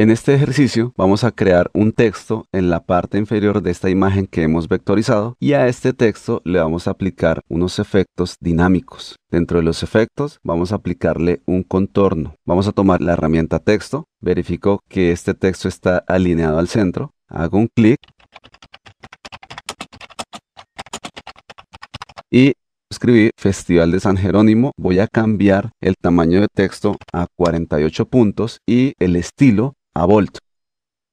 En este ejercicio vamos a crear un texto en la parte inferior de esta imagen que hemos vectorizado y a este texto le vamos a aplicar unos efectos dinámicos. Dentro de los efectos vamos a aplicarle un contorno. Vamos a tomar la herramienta texto, verifico que este texto está alineado al centro, hago un clic y escribí Festival de San Jerónimo, voy a cambiar el tamaño de texto a 48 puntos y el estilo a Volt.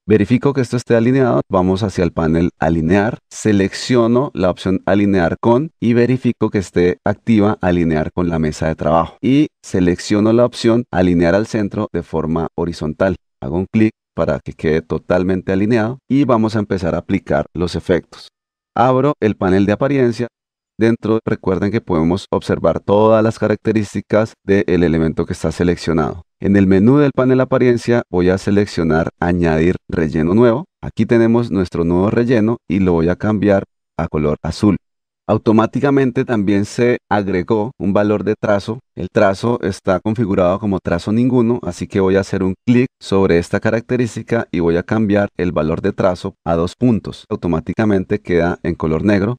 Verifico que esto esté alineado, vamos hacia el panel alinear, selecciono la opción alinear con y verifico que esté activa alinear con la mesa de trabajo y selecciono la opción alinear al centro de forma horizontal. Hago un clic para que quede totalmente alineado y vamos a empezar a aplicar los efectos. Abro el panel de apariencia. Dentro recuerden que podemos observar todas las características del elemento que está seleccionado. En el menú del panel apariencia voy a seleccionar añadir relleno nuevo. Aquí tenemos nuestro nuevo relleno y lo voy a cambiar a color azul. Automáticamente también se agregó un valor de trazo. El trazo está configurado como trazo ninguno, así que voy a hacer un clic sobre esta característica y voy a cambiar el valor de trazo a dos puntos. Automáticamente queda en color negro,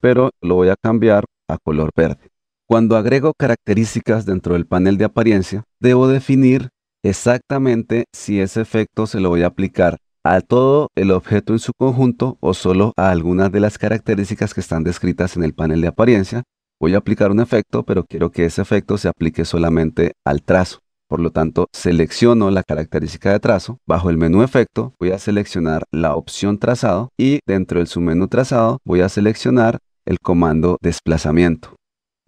pero lo voy a cambiar a color verde. Cuando agrego características dentro del panel de apariencia, debo definir exactamente si ese efecto se lo voy a aplicar a todo el objeto en su conjunto o solo a algunas de las características que están descritas en el panel de apariencia. Voy a aplicar un efecto, pero quiero que ese efecto se aplique solamente al trazo. Por lo tanto, selecciono la característica de trazo. Bajo el menú efecto voy a seleccionar la opción trazado y dentro del submenú trazado voy a seleccionar el comando desplazamiento.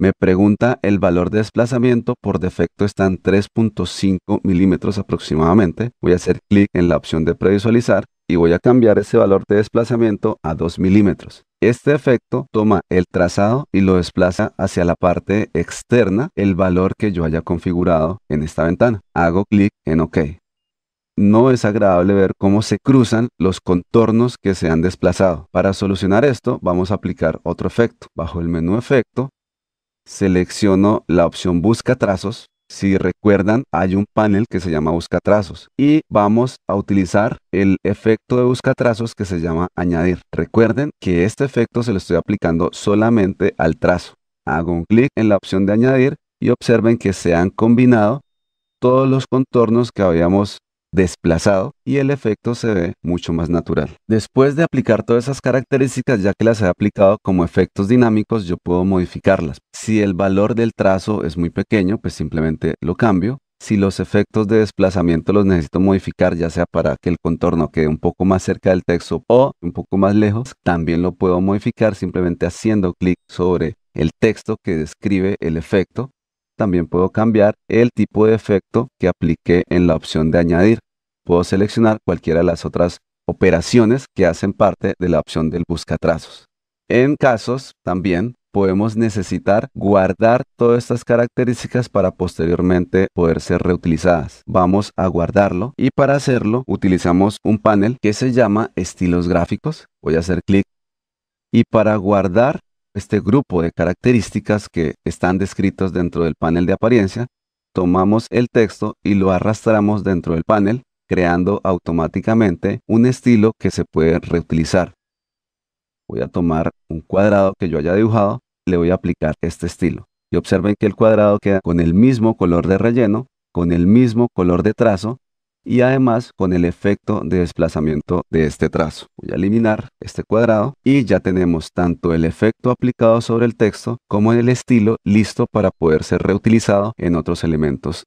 Me pregunta el valor de desplazamiento, por defecto está en 3.5 milímetros aproximadamente. Voy a hacer clic en la opción de previsualizar y voy a cambiar ese valor de desplazamiento a 2 milímetros. Este efecto toma el trazado y lo desplaza hacia la parte externa el valor que yo haya configurado en esta ventana. Hago clic en OK. No es agradable ver cómo se cruzan los contornos que se han desplazado. Para solucionar esto vamos a aplicar otro efecto. Bajo el menú efecto selecciono la opción Busca trazos. Si recuerdan, hay un panel que se llama Busca trazos y vamos a utilizar el efecto de Busca trazos que se llama Añadir. Recuerden que este efecto se lo estoy aplicando solamente al trazo. Hago un clic en la opción de Añadir y observen que se han combinado todos los contornos que habíamos desplazado y el efecto se ve mucho más natural. Después de aplicar todas esas características, ya que las he aplicado como efectos dinámicos, yo puedo modificarlas. Si el valor del trazo es muy pequeño, pues simplemente lo cambio. Si los efectos de desplazamiento los necesito modificar, ya sea para que el contorno quede un poco más cerca del texto o un poco más lejos, también lo puedo modificar simplemente haciendo clic sobre el texto que describe el efecto también puedo cambiar el tipo de efecto que apliqué en la opción de añadir. Puedo seleccionar cualquiera de las otras operaciones que hacen parte de la opción del buscatrazos. En casos, también podemos necesitar guardar todas estas características para posteriormente poder ser reutilizadas. Vamos a guardarlo y para hacerlo utilizamos un panel que se llama estilos gráficos. Voy a hacer clic y para guardar este grupo de características que están descritos dentro del panel de apariencia, tomamos el texto y lo arrastramos dentro del panel, creando automáticamente un estilo que se puede reutilizar. Voy a tomar un cuadrado que yo haya dibujado, le voy a aplicar este estilo. Y observen que el cuadrado queda con el mismo color de relleno, con el mismo color de trazo y además con el efecto de desplazamiento de este trazo. Voy a eliminar este cuadrado y ya tenemos tanto el efecto aplicado sobre el texto como el estilo listo para poder ser reutilizado en otros elementos